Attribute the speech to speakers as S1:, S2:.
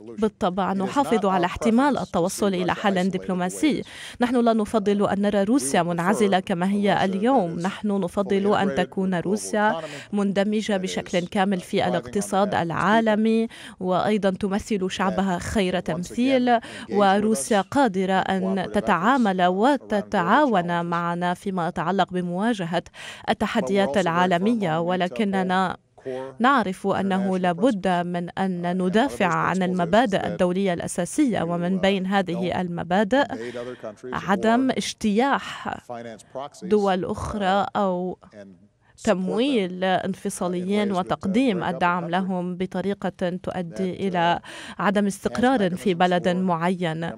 S1: بالطبع نحافظ على احتمال التوصل إلى حل دبلوماسي نحن لا نفضل أن نرى روسيا منعزلة كما هي اليوم نحن نفضل أن تكون روسيا مندمجة بشكل كامل في الاقتصاد العالمي وأيضا تمثل شعبها خير تمثيل وروسيا قادرة أن تتعامل وتتعاون معنا فيما يتعلق بمواجهة التحديات العالمية ولكننا نعرف أنه لابد من أن uh, ندافع عن المبادئ الدولية الأساسية ومن uh, بين هذه المبادئ عدم اجتياح دول uh, أخرى أو تمويل انفصاليين وتقديم الدعم لهم بطريقة تؤدي إلى عدم استقرار في بلد معين